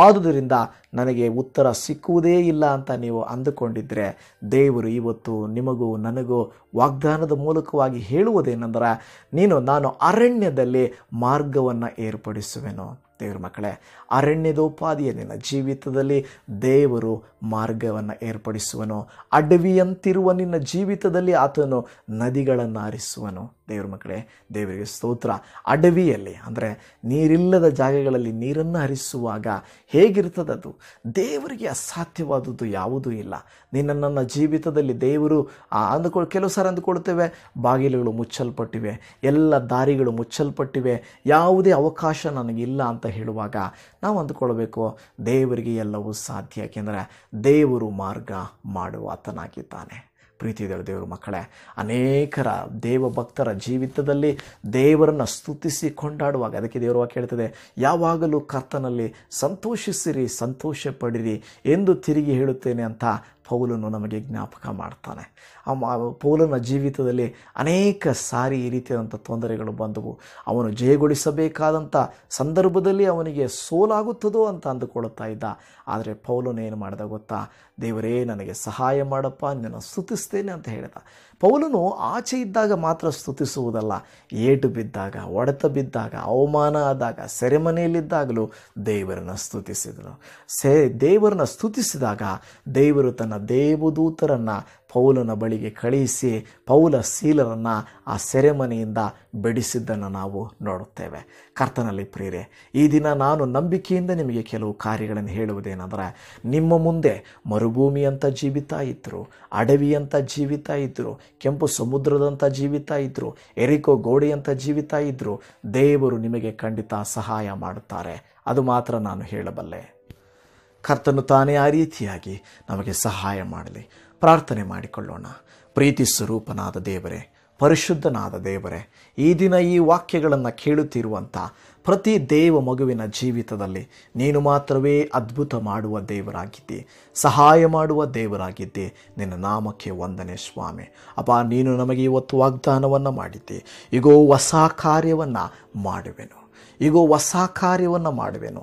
ಆದುದರಿಂದ ನನಗೆ ಉತ್ತರ ಸಿಕ್ಕುವುದೇ ಇಲ್ಲ ಅಂತ ನೀವು ಅಂದುಕೊಂಡಿದ್ದರೆ ದೇವರು ಇವತ್ತು ನಿಮಗೂ ನನಗೂ ವಾಗ್ದಾನದ ಮೂಲ ಮೂಲಕವಾಗಿ ಹೇಳುವುದೇನೆಂದರೆ ನೀನು ನಾನು ಅರಣ್ಯದಲ್ಲಿ ಮಾರ್ಗವನ್ನು ಏರ್ಪಡಿಸುವೆನು ದೇವ್ರ ಮಕ್ಕಳೇ ಅರಣ್ಯದೋಪಾದಿಯ ನಿನ್ನ ಜೀವಿತದಲ್ಲಿ ದೇವರು ಮಾರ್ಗವನ್ನು ಏರ್ಪಡಿಸುವನು ಅಡವಿಯಂತಿರುವ ನಿನ್ನ ಜೀವಿತದಲ್ಲಿ ಆತನು ನದಿಗಳನ್ನು ಆರಿಸುವನು ದೇವ್ರ ಮಕ್ಕಳೇ ದೇವರಿಗೆ ಸ್ತೋತ್ರ ಅಡವಿಯಲ್ಲಿ ಅಂದರೆ ನೀರಿಲ್ಲದ ಜಾಗಗಳಲ್ಲಿ ನೀರನ್ನು ಹರಿಸುವಾಗ ಹೇಗಿರ್ತದದು ದೇವರಿಗೆ ಅಸಾಧ್ಯವಾದದ್ದು ಯಾವುದೂ ಇಲ್ಲ ನಿನ್ನ ನನ್ನ ಜೀವಿತದಲ್ಲಿ ದೇವರು ಅಂದ್ಕೊ ಕೆಲವು ಸಾರಿ ಅಂದುಕೊಳ್ತೇವೆ ಬಾಗಿಲುಗಳು ಮುಚ್ಚಲ್ಪಟ್ಟಿವೆ ಎಲ್ಲ ದಾರಿಗಳು ಮುಚ್ಚಲ್ಪಟ್ಟಿವೆ ಯಾವುದೇ ಅವಕಾಶ ನನಗಿಲ್ಲ ಅಂತ ಹೇಳುವಾಗ ನಾವು ಅಂದುಕೊಳ್ಬೇಕು ದೇವರಿಗೆ ಎಲ್ಲವೂ ಸಾಧ್ಯ ಏಕೆಂದರೆ ದೇವರು ಮಾರ್ಗ ಆತನಾಗಿದ್ದಾನೆ ಪ್ರೀತಿ ದೇವರು ಮಕ್ಕಳೇ ಅನೇಕರ ದೇವಭಕ್ತರ ಜೀವಿತದಲ್ಲಿ ದೇವರನ್ನು ಸ್ತುತಿಸಿ ಕೊಂಡಾಡುವಾಗ ಅದಕ್ಕೆ ದೇವರ ಕೇಳ್ತದೆ ಯಾವಾಗಲೂ ಕರ್ತನಲ್ಲಿ ಸಂತೋಷಿಸಿರಿ ಸಂತೋಷ ಪಡಿರಿ ಎಂದು ತಿರುಗಿ ಹೇಳುತ್ತೇನೆ ಅಂತ ಪೌಲನು ನಮಗೆ ಜ್ಞಾಪಕ ಮಾಡ್ತಾನೆ ಆ ಪೌಲನ ಜೀವಿತದಲ್ಲಿ ಅನೇಕ ಸಾರಿ ಈ ರೀತಿಯಾದಂಥ ತೊಂದರೆಗಳು ಬಂದವು ಅವನು ಜಯಗೊಳಿಸಬೇಕಾದಂಥ ಸಂದರ್ಭದಲ್ಲಿ ಅವನಿಗೆ ಸೋಲಾಗುತ್ತದೋ ಅಂತ ಅಂದುಕೊಳ್ಳುತ್ತಾ ಇದ್ದ ಆದರೆ ಪೌಲನು ಏನು ಮಾಡಿದ ಗೊತ್ತಾ ದೇವರೇ ನನಗೆ ಸಹಾಯ ಮಾಡಪ್ಪ ನಿನ್ನ ಸ್ತುತಿಸ್ತೇನೆ ಅಂತ ಹೇಳಿದ ಪೌಲನು ಆಚೆ ಇದ್ದಾಗ ಮಾತ್ರ ಸ್ತುತಿಸುವುದಲ್ಲ ಏಟು ಬಿದ್ದಾಗ ಒಡೆತ ಬಿದ್ದಾಗ ಅವಮಾನ ಆದಾಗ ಸೆರೆಮನೆಯಲ್ಲಿದ್ದಾಗಲೂ ದೇವರನ್ನು ಸ್ತುತಿಸಿದನು ಸೇ ದೇವರನ್ನು ಸ್ತುತಿಸಿದಾಗ ದೇವರು ತನ್ನ ದೇವದೂತರನ್ನು ಪೌಲನ ಬಳಿಗೆ ಕಳುಹಿಸಿ ಪೌಲ ಸೀಲರನ್ನು ಆ ಸೆರೆಮನೆಯಿಂದ ಬಿಡಿಸಿದ್ದನ್ನು ನಾವು ನೋಡುತ್ತೇವೆ ಕರ್ತನಲ್ಲಿ ಪ್ರೇರೆ ಈ ದಿನ ನಾನು ನಂಬಿಕೆಯಿಂದ ನಿಮಗೆ ಕೆಲವು ಕಾರ್ಯಗಳನ್ನು ಹೇಳುವುದೇನೆಂದರೆ ನಿಮ್ಮ ಮುಂದೆ ಮರುಭೂಮಿಯಂಥ ಜೀವಿತ ಇದ್ದರು ಅಂತ ಜೀವಿತ ಇದ್ದರು ಕೆಂಪು ಸಮುದ್ರದಂಥ ಜೀವಿತ ಇದ್ದರು ಎರಿಕೋ ಗೋಡೆಯಂಥ ಜೀವಿತ ಇದ್ದರು ದೇವರು ನಿಮಗೆ ಖಂಡಿತ ಸಹಾಯ ಮಾಡುತ್ತಾರೆ ಅದು ಮಾತ್ರ ನಾನು ಹೇಳಬಲ್ಲೆ ಕರ್ತನು ತಾನೇ ಆ ರೀತಿಯಾಗಿ ನಮಗೆ ಸಹಾಯ ಮಾಡಲಿ ಪ್ರಾರ್ಥನೆ ಮಾಡಿಕೊಳ್ಳೋಣ ಪ್ರೀತಿ ಸ್ವರೂಪನಾದ ದೇವರೇ ಪರಿಶುದ್ಧನಾದ ದೇವರೇ ಈ ದಿನ ಈ ವಾಕ್ಯಗಳನ್ನು ಕೇಳುತ್ತಿರುವಂಥ ಪ್ರತಿ ದೇವ ಮಗುವಿನ ಜೀವಿತದಲ್ಲಿ ನೀನು ಮಾತ್ರವೇ ಅದ್ಭುತ ಮಾಡುವ ದೇವರಾಗಿದ್ದಿ ಸಹಾಯ ಮಾಡುವ ದೇವರಾಗಿದ್ದೆ ನಿನ್ನ ನಾಮಕ್ಕೆ ವಂದನೆ ಸ್ವಾಮಿ ಅಪ್ಪ ನೀನು ನಮಗೆ ಇವತ್ತು ವಾಗ್ದಾನವನ್ನು ಮಾಡಿದ್ದೆ ಈಗೋ ಹೊಸ ಕಾರ್ಯವನ್ನು ಮಾಡುವೆನು ಈಗೋ ಹೊಸ ಕಾರ್ಯವನ್ನು ಮಾಡುವೆನು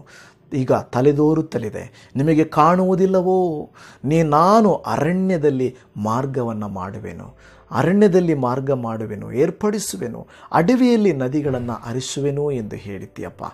ಈಗ ತಲೆದೋರುತ್ತಲಿದೆ ನಿಮಗೆ ಕಾಣುವುದಿಲ್ಲವೋ ನೀ ನಾನು ಅರಣ್ಯದಲ್ಲಿ ಮಾರ್ಗವನ್ನು ಮಾಡುವೆನು ಅರಣ್ಯದಲ್ಲಿ ಮಾರ್ಗ ಮಾಡುವೆನು ಏರ್ಪಡಿಸುವೆನು ಅಡವಿಯಲ್ಲಿ ನದಿಗಳನ್ನು ಅರಿಸುವೆನು ಎಂದು ಹೇಳಿತೀಯಪ್ಪ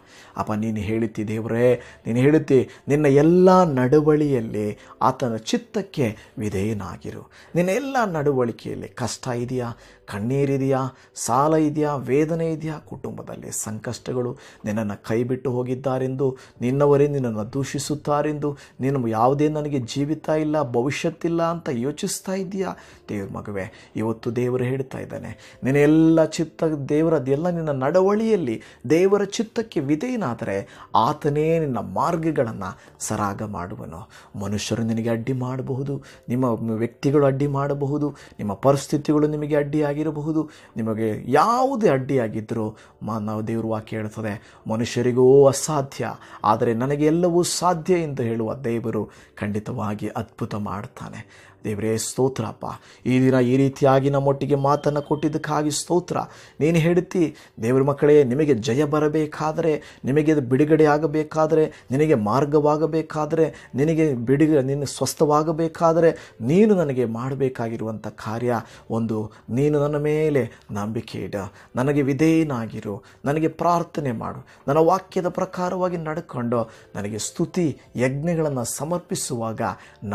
ಅಪ್ಪ ನೀನು ಹೇಳುತ್ತಿ ದೇವರೇ ನೀನು ಹೇಳುತ್ತಿ ನಿನ್ನ ಎಲ್ಲ ನಡವಳಿಯಲ್ಲಿ ಆತನ ಚಿತ್ತಕ್ಕೆ ವಿಧೇಯನಾಗಿರು ನಿನ್ನ ಎಲ್ಲ ನಡವಳಿಕೆಯಲ್ಲಿ ಕಷ್ಟ ಇದೆಯಾ ಕಣ್ಣೀರಿದೆಯಾ ಸಾಲ ಇದೆಯಾ ವೇದನೆ ಇದೆಯಾ ಕುಟುಂಬದಲ್ಲಿ ಸಂಕಷ್ಟಗಳು ನಿನ್ನನ್ನು ಕೈಬಿಟ್ಟು ಹೋಗಿದ್ದಾರೆಂದು ನಿನ್ನವರೇ ನಿನ್ನನ್ನು ದೂಷಿಸುತ್ತಾರೆಂದು ನಿನ್ನ ಯಾವುದೇ ನನಗೆ ಜೀವಿತ ಇಲ್ಲ ಭವಿಷ್ಯತ್ತಿಲ್ಲ ಅಂತ ಯೋಚಿಸ್ತಾ ಇದೆಯಾ ದೇವ್ರ ಮಗುವೆ ಇವ ಇವತ್ತು ದೇವರು ಹೇಳ್ತಾ ಇದ್ದಾನೆ ನಿನ್ನ ಎಲ್ಲ ಚಿತ್ತ ದೇವರದೆಲ್ಲ ನಿನ್ನ ನಡವಳಿಯಲ್ಲಿ ದೇವರ ಚಿತ್ತಕ್ಕೆ ವಿಧೇಯನಾದರೆ ಆತನೇ ನಿನ್ನ ಮಾರ್ಗಗಳನ್ನು ಸರಾಗ ಮಾಡುವನು ಮನುಷ್ಯರು ನಿನಗೆ ಅಡ್ಡಿ ಮಾಡಬಹುದು ನಿಮ್ಮ ವ್ಯಕ್ತಿಗಳು ಅಡ್ಡಿ ಮಾಡಬಹುದು ನಿಮ್ಮ ಪರಿಸ್ಥಿತಿಗಳು ನಿಮಗೆ ಅಡ್ಡಿಯಾಗಿರಬಹುದು ನಿಮಗೆ ಯಾವುದೇ ಅಡ್ಡಿಯಾಗಿದ್ದರೂ ಮಾ ನಾವು ದೇವರು ವಾಕ್ಯ ಹೇಳ್ತದೆ ಮನುಷ್ಯರಿಗೂ ಅಸಾಧ್ಯ ಆದರೆ ನನಗೆ ಎಲ್ಲವೂ ಸಾಧ್ಯ ಎಂದು ಹೇಳುವ ದೇವರು ಖಂಡಿತವಾಗಿ ಅದ್ಭುತ ಮಾಡ್ತಾನೆ ದೇವರೇ ಸ್ತೋತ್ರಪ್ಪ ಈ ದಿನ ಈ ರೀತಿಯಾಗಿ ನಮ್ಮೊಟ್ಟಿಗೆ ಮಾತನ್ನು ಕೊಟ್ಟಿದ್ದಕ್ಕಾಗಿ ಸ್ತೋತ್ರ ನೀನು ಹೇಳ್ತಿ ದೇವ್ರ ಮಕ್ಕಳೇ ನಿಮಗೆ ಜಯ ಬರಬೇಕಾದರೆ ನಿಮಗೆ ಬಿಡುಗಡೆ ಆಗಬೇಕಾದರೆ ನಿನಗೆ ಮಾರ್ಗವಾಗಬೇಕಾದರೆ ನಿನಗೆ ಬಿಡುಗ ನಿನ್ನ ಸ್ವಸ್ಥವಾಗಬೇಕಾದರೆ ನೀನು ನನಗೆ ಮಾಡಬೇಕಾಗಿರುವಂಥ ಕಾರ್ಯ ಒಂದು ನೀನು ನನ್ನ ಮೇಲೆ ನಂಬಿಕೆ ಇಡ ನನಗೆ ವಿಧೇಯನಾಗಿರು ನನಗೆ ಪ್ರಾರ್ಥನೆ ಮಾಡು ನನ್ನ ವಾಕ್ಯದ ಪ್ರಕಾರವಾಗಿ ನಡ್ಕೊಂಡು ನನಗೆ ಸ್ತುತಿ ಯಜ್ಞಗಳನ್ನು ಸಮರ್ಪಿಸುವಾಗ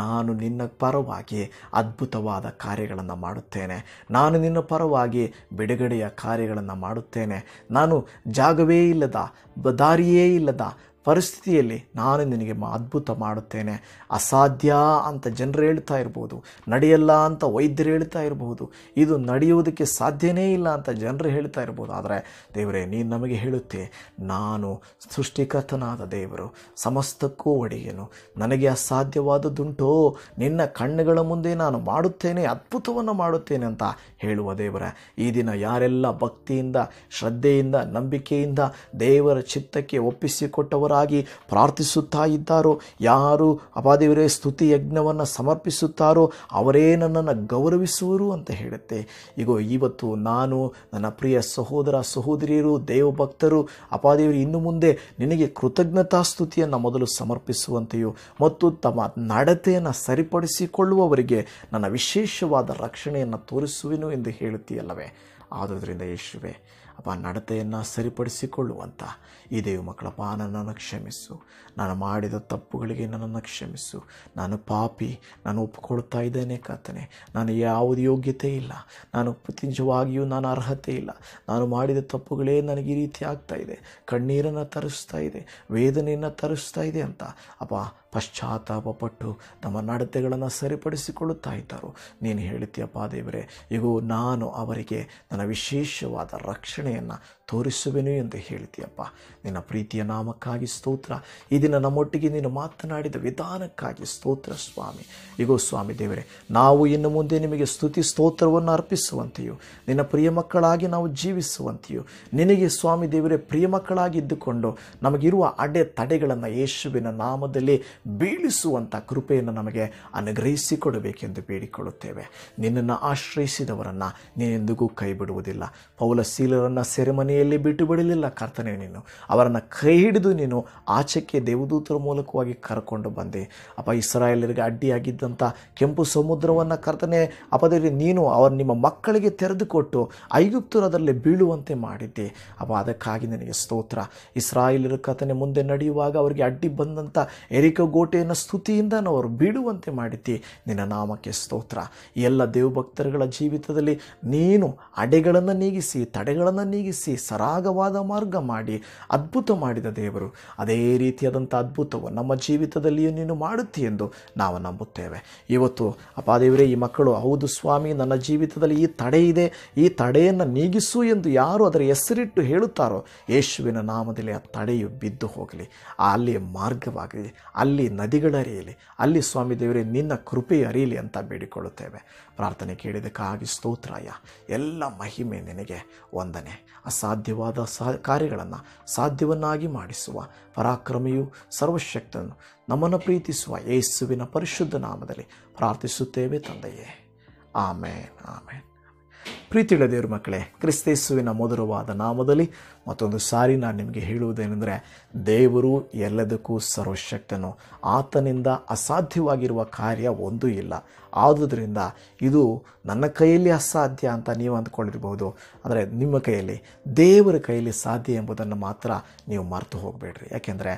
ನಾನು ನಿನ್ನ ಪರವಾಗಿ ಅದ್ಭುತವಾದ ಕಾರ್ಯಗಳನ್ನು ಮಾಡುತ್ತೇನೆ ನಾನು ನಿನ್ನ ಪರವಾಗಿ ಬಿಡುಗಡೆಯ ಕಾರ್ಯಗಳನ್ನು ಮಾಡುತ್ತೇನೆ ನಾನು ಜಾಗವೇ ಇಲ್ಲದ ದಾರಿಯೇ ಇಲ್ಲದ ಪರಿಸ್ಥಿತಿಯಲ್ಲಿ ನಾನು ನಿನಗೆ ಅದ್ಭುತ ಮಾಡುತ್ತೇನೆ ಅಸಾಧ್ಯ ಅಂತ ಜನರು ಹೇಳ್ತಾ ಇರ್ಬೋದು ನಡೆಯಲ್ಲ ಅಂತ ವೈದ್ಯರು ಹೇಳ್ತಾ ಇರಬಹುದು ಇದು ನಡೆಯುವುದಕ್ಕೆ ಸಾಧ್ಯನೇ ಇಲ್ಲ ಅಂತ ಜನರು ಹೇಳ್ತಾ ಇರ್ಬೋದು ಆದರೆ ದೇವರೇ ನೀನು ನಮಗೆ ಹೇಳುತ್ತೆ ನಾನು ಸೃಷ್ಟಿಕರ್ತನಾದ ದೇವರು ಸಮಸ್ತಕ್ಕೂ ಒಡೆಯನು ನನಗೆ ಅಸಾಧ್ಯವಾದದ್ದುಂಟೋ ನಿನ್ನ ಕಣ್ಣುಗಳ ಮುಂದೆ ನಾನು ಮಾಡುತ್ತೇನೆ ಅದ್ಭುತವನ್ನು ಮಾಡುತ್ತೇನೆ ಅಂತ ಹೇಳುವ ದೇವರ ಈ ದಿನ ಯಾರೆಲ್ಲ ಭಕ್ತಿಯಿಂದ ಶ್ರದ್ಧೆಯಿಂದ ನಂಬಿಕೆಯಿಂದ ದೇವರ ಚಿತ್ತಕ್ಕೆ ಒಪ್ಪಿಸಿಕೊಟ್ಟವರ ಆಗಿ ಪ್ರಾರ್ಥಿಸುತ್ತಾ ಇದ್ದಾರೋ ಯಾರು ಅಪಾದೇವರೇ ಸ್ತುತಿ ಯಜ್ಞವನ್ನು ಸಮರ್ಪಿಸುತ್ತಾರೋ ಅವರೇ ನನ್ನನ್ನು ಗೌರವಿಸುವರು ಅಂತ ಹೇಳುತ್ತೆ ಈಗ ಇವತ್ತು ನಾನು ನನ್ನ ಪ್ರಿಯ ಸಹೋದರ ಸಹೋದರಿಯರು ದೇವಭಕ್ತರು ಅಪಾದೇವರು ಇನ್ನು ಮುಂದೆ ನಿನಗೆ ಕೃತಜ್ಞತಾ ಸ್ತುತಿಯನ್ನು ಮೊದಲು ಸಮರ್ಪಿಸುವಂತೆಯೋ ಮತ್ತು ತಮ್ಮ ನಡತೆಯನ್ನು ಸರಿಪಡಿಸಿಕೊಳ್ಳುವವರಿಗೆ ನನ್ನ ವಿಶೇಷವಾದ ರಕ್ಷಣೆಯನ್ನು ತೋರಿಸುವೆನು ಎಂದು ಹೇಳುತ್ತೀಯಲ್ಲವೇ ಆದುದರಿಂದ ಯಶುವೆ ಅಪ್ಪ ನಡತೆಯನ್ನು ಸರಿಪಡಿಸಿಕೊಳ್ಳುವಂಥ ಈ ದೇವ ಮಕ್ಕಳಪ್ಪ ನನ್ನನ್ನು ಕ್ಷಮಿಸು ನಾನು ಮಾಡಿದ ತಪ್ಪುಗಳಿಗೆ ನನ್ನನ್ನು ಕ್ಷಮಿಸು ನಾನು ಪಾಪಿ ನಾನು ಒಪ್ಪಿಕೊಳ್ತಾ ಇದ್ದೇನೆ ಕಾತನೆ ನಾನು ಯಾವುದು ಯೋಗ್ಯತೆ ಇಲ್ಲ ನಾನು ನಿಜವಾಗಿಯೂ ನಾನು ಅರ್ಹತೆ ಇಲ್ಲ ನಾನು ಮಾಡಿದ ತಪ್ಪುಗಳೇ ನನಗೆ ಈ ರೀತಿ ಆಗ್ತಾ ಇದೆ ಕಣ್ಣೀರನ್ನು ತರಿಸ್ತಾ ಇದೆ ವೇದನೆಯನ್ನು ತರಿಸ್ತಾ ಇದೆ ಅಂತ ಅಪ್ಪ ಪಶ್ಚಾತ್ತಾಪಪಟ್ಟು ತಮ್ಮ ನಡತೆಗಳನ್ನು ಸರಿಪಡಿಸಿಕೊಳ್ಳುತ್ತಾ ಇದ್ದರು ನೀನು ಹೇಳುತ್ತೀಯಪ್ಪ ದೇವರೇ ಇಗೋ ನಾನು ಅವರಿಗೆ ನನ್ನ ವಿಶೇಷವಾದ ರಕ್ಷಣೆಯನ್ನು ತೋರಿಸುವೆನು ಎಂದು ಹೇಳಿದೆಯಪ್ಪ ನಿನ್ನ ಪ್ರೀತಿಯ ನಾಮಕ್ಕಾಗಿ ಸ್ತೋತ್ರ ಈ ದಿನ ನಮ್ಮೊಟ್ಟಿಗೆ ನೀನು ಮಾತನಾಡಿದ ವಿಧಾನಕ್ಕಾಗಿ ಸ್ತೋತ್ರ ಸ್ವಾಮಿ ಇಗೋ ಸ್ವಾಮಿ ದೇವರೇ ನಾವು ಇನ್ನು ಮುಂದೆ ನಿಮಗೆ ಸ್ತುತಿ ಸ್ತೋತ್ರವನ್ನು ಅರ್ಪಿಸುವಂತೆಯೂ ನಿನ್ನ ಪ್ರಿಯ ಮಕ್ಕಳಾಗಿ ನಾವು ಜೀವಿಸುವಂತೆಯೂ ನಿನಗೆ ಸ್ವಾಮಿ ದೇವರೇ ಪ್ರಿಯ ಮಕ್ಕಳಾಗಿದ್ದುಕೊಂಡು ನಮಗಿರುವ ಅಡೆ ತಡೆಗಳನ್ನು ಯೇಸುವಿನ ನಾಮದಲ್ಲಿ ಬೀಳಿಸುವಂಥ ಕೃಪೆಯನ್ನು ನಮಗೆ ಅನುಗ್ರಹಿಸಿಕೊಡಬೇಕೆಂದು ಬೇಡಿಕೊಳ್ಳುತ್ತೇವೆ ನಿನ್ನನ್ನು ಆಶ್ರಯಿಸಿದವರನ್ನು ನೀನೆಂದಿಗೂ ಕೈ ಬಿಡುವುದಿಲ್ಲ ಪೌಲ ಸೆರೆಮನಿ ಮನೆಯಲ್ಲಿ ಬಿಟ್ಟು ಬಿಡಲಿಲ್ಲ ಕರ್ತನೇ ನೀನು ಅವರನ್ನು ಕೈ ಹಿಡಿದು ನೀನು ಆಚೆಕ್ಕೆ ದೇವದೂತರ ಮೂಲಕವಾಗಿ ಕರ್ಕೊಂಡು ಬಂದೆ ಅಪ್ಪ ಇಸ್ರಾಯೇಲರಿಗೆ ಅಡ್ಡಿಯಾಗಿದ್ದಂಥ ಕೆಂಪು ಸಮುದ್ರವನ್ನು ಕರ್ತನೆ ಅಪದಲ್ಲಿ ನೀನು ಅವರ ನಿಮ್ಮ ಮಕ್ಕಳಿಗೆ ತೆರೆದುಕೊಟ್ಟು ಐಗುಪ್ತರು ಅದರಲ್ಲಿ ಬೀಳುವಂತೆ ಮಾಡಿದ್ದೆ ಅಪ್ಪ ಅದಕ್ಕಾಗಿ ನನಗೆ ಸ್ತೋತ್ರ ಇಸ್ರಾಯೇಲರ ಕಥನೆ ಮುಂದೆ ನಡೆಯುವಾಗ ಅವರಿಗೆ ಅಡ್ಡಿ ಬಂದಂಥ ಎರಿಕ ಗೋಟೆಯನ್ನು ಸ್ತುತಿಯಿಂದ ಅವರು ಬೀಳುವಂತೆ ಮಾಡಿದ್ದೆ ನಿನ್ನ ನಾಮಕ್ಕೆ ಸ್ತೋತ್ರ ಎಲ್ಲ ದೇವಭಕ್ತರುಗಳ ಜೀವಿತದಲ್ಲಿ ನೀನು ಅಡೆಗಳನ್ನು ನೀಗಿಸಿ ತಡೆಗಳನ್ನು ನೀಗಿಸಿ ಸರಾಗವಾದ ಮಾರ್ಗ ಮಾಡಿ ಅದ್ಭುತ ಮಾಡಿದ ದೇವರು ಅದೇ ರೀತಿಯಾದಂಥ ಅದ್ಭುತವು ನಮ್ಮ ಜೀವಿತದಲ್ಲಿಯೂ ನೀನು ಮಾಡುತ್ತಿ ಎಂದು ನಾವು ನಂಬುತ್ತೇವೆ ಇವತ್ತು ಅಪಾದೇವರೇ ಈ ಮಕ್ಕಳು ಹೌದು ಸ್ವಾಮಿ ನನ್ನ ಜೀವಿತದಲ್ಲಿ ಈ ತಡೆ ಇದೆ ಈ ತಡೆಯನ್ನು ನೀಗಿಸು ಎಂದು ಯಾರು ಅದರ ಹೆಸರಿಟ್ಟು ಹೇಳುತ್ತಾರೋ ಯೇಸುವಿನ ನಾಮದಲ್ಲಿ ಆ ತಡೆಯು ಬಿದ್ದು ಹೋಗಲಿ ಅಲ್ಲಿ ಮಾರ್ಗವಾಗಲಿ ಅಲ್ಲಿ ನದಿಗಳರಿಯಲಿ ಅಲ್ಲಿ ಸ್ವಾಮಿ ದೇವರೇ ನಿನ್ನ ಕೃಪೆ ಅರಿಯಲಿ ಅಂತ ಬೇಡಿಕೊಳ್ಳುತ್ತೇವೆ ಪ್ರಾರ್ಥನೆ ಕೇಳಿದಕ್ಕಾಗಿ ಸ್ತೋತ್ರಾಯ ಎಲ್ಲ ಮಹಿಮೆ ನಿನಗೆ ವಂದನೆ ಅಸಾ ಸಾಧ್ಯವಾದ ಸಾ ಕಾರ್ಯಗಳನ್ನು ಸಾಧ್ಯವನ್ನಾಗಿ ಮಾಡಿಸುವ ಪರಾಕ್ರಮಿಯು ಸರ್ವಶಕ್ತನು ನಮ್ಮನ್ನು ಪ್ರೀತಿಸುವ ಯೇಸುವಿನ ಪರಿಶುದ್ಧ ನಾಮದಲ್ಲಿ ಪ್ರಾರ್ಥಿಸುತ್ತೇವೆ ತಂದೆಯೇ ಆಮೇನ್ ಆಮೇನ್ ಪ್ರೀತಿಯುಳ್ಳ ದೇವ್ರ ಮಕ್ಕಳೇ ಕ್ರಿಸ್ತೇಸುವಿನ ಮಧುರವಾದ ನಾಮದಲ್ಲಿ ಮತ್ತೊಂದು ಸಾರಿ ನಾನು ನಿಮಗೆ ಹೇಳುವುದೇನೆಂದರೆ ದೇವರು ಎಲ್ಲದಕ್ಕೂ ಸರ್ವಶಕ್ತನು ಆತನಿಂದ ಅಸಾಧ್ಯವಾಗಿರುವ ಕಾರ್ಯ ಒಂದೂ ಇಲ್ಲ ಆದುದರಿಂದ ಇದು ನನ್ನ ಕೈಯಲ್ಲಿ ಅಸಾಧ್ಯ ಅಂತ ನೀವು ಅಂದ್ಕೊಂಡಿರ್ಬೋದು ಅಂದರೆ ನಿಮ್ಮ ಕೈಯಲ್ಲಿ ದೇವರ ಕೈಯಲ್ಲಿ ಸಾಧ್ಯ ಎಂಬುದನ್ನು ಮಾತ್ರ ನೀವು ಮರೆತು ಹೋಗಬೇಡ್ರಿ ಯಾಕೆಂದರೆ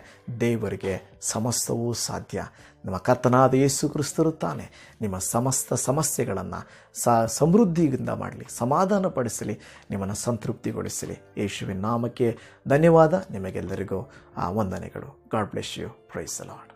ದೇವರಿಗೆ ಸಮಸ್ತವೂ ಸಾಧ್ಯ ನಮ್ಮ ಕರ್ತನಾದ ಯೇಸು ಕ್ರಿಸ್ತರು ತಾನೆ ನಿಮ್ಮ ಸಮಸ್ತ ಸಮಸ್ಯೆಗಳನ್ನು ಸ ಸಮೃದ್ಧಿಯಿಂದ ಮಾಡಲಿ ಸಮಾಧಾನಪಡಿಸಲಿ ನಿಮ್ಮನ್ನು ಸಂತೃಪ್ತಿಗೊಳಿಸಲಿ ಯೇಸುವಿನ ನಾಮಕ್ಕೆ ಧನ್ಯವಾದ ನಿಮಗೆಲ್ಲರಿಗೂ ಆ ವಂದನೆಗಳು God bless you praise lord